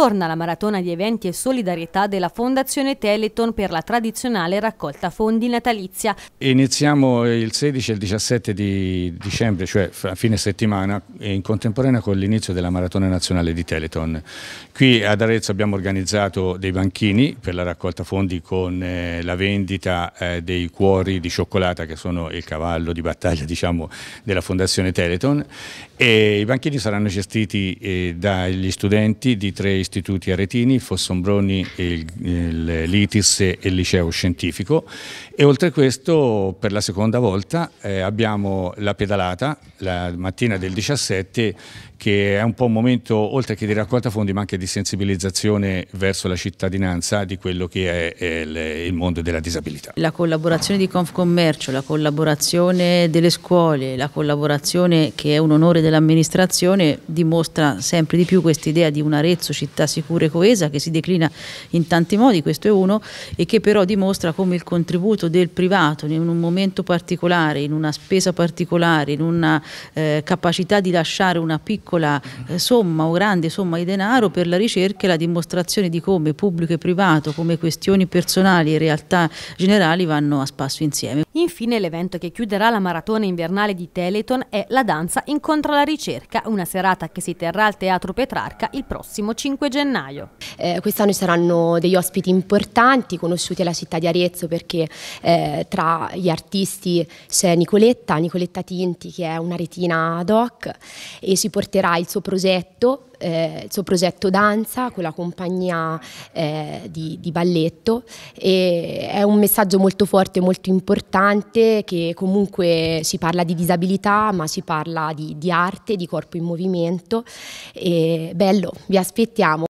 torna la maratona di eventi e solidarietà della Fondazione Teleton per la tradizionale raccolta fondi natalizia. Iniziamo eh, il 16 e il 17 di dicembre, cioè a fine settimana, eh, in contemporanea con l'inizio della maratona nazionale di Teleton. Qui ad Arezzo abbiamo organizzato dei banchini per la raccolta fondi con eh, la vendita dei cuori di cioccolata che sono il cavallo di battaglia diciamo, della Fondazione Teleton e i banchini saranno gestiti dagli studenti di tre istituti istituti aretini, Fossombroni, il, l'ITIS e il liceo scientifico e oltre questo per la seconda volta eh, abbiamo la pedalata la mattina del 17 che è un po' un momento oltre che di raccolta fondi ma anche di sensibilizzazione verso la cittadinanza di quello che è, è il mondo della disabilità. La collaborazione di Confcommercio, la collaborazione delle scuole, la collaborazione che è un onore dell'amministrazione dimostra sempre di più questa idea di un Arezzo città città sicura e coesa che si declina in tanti modi, questo è uno, e che però dimostra come il contributo del privato in un momento particolare, in una spesa particolare, in una eh, capacità di lasciare una piccola eh, somma o grande somma di denaro per la ricerca e la dimostrazione di come pubblico e privato, come questioni personali e realtà generali vanno a spasso insieme. Infine l'evento che chiuderà la maratona invernale di Teleton è La danza incontro alla ricerca, una serata che si terrà al Teatro Petrarca il prossimo 5 giugno gennaio. Eh, quest'anno ci saranno degli ospiti importanti conosciuti alla città di Arezzo perché eh, tra gli artisti c'è Nicoletta, Nicoletta Tinti che è una retina ad hoc e ci porterà il suo progetto eh, il suo progetto danza con la compagnia eh, di, di, balletto e è un messaggio molto forte, molto importante che comunque ci parla di disabilità ma ci parla di, di arte, di corpo in movimento e bello, vi aspettiamo.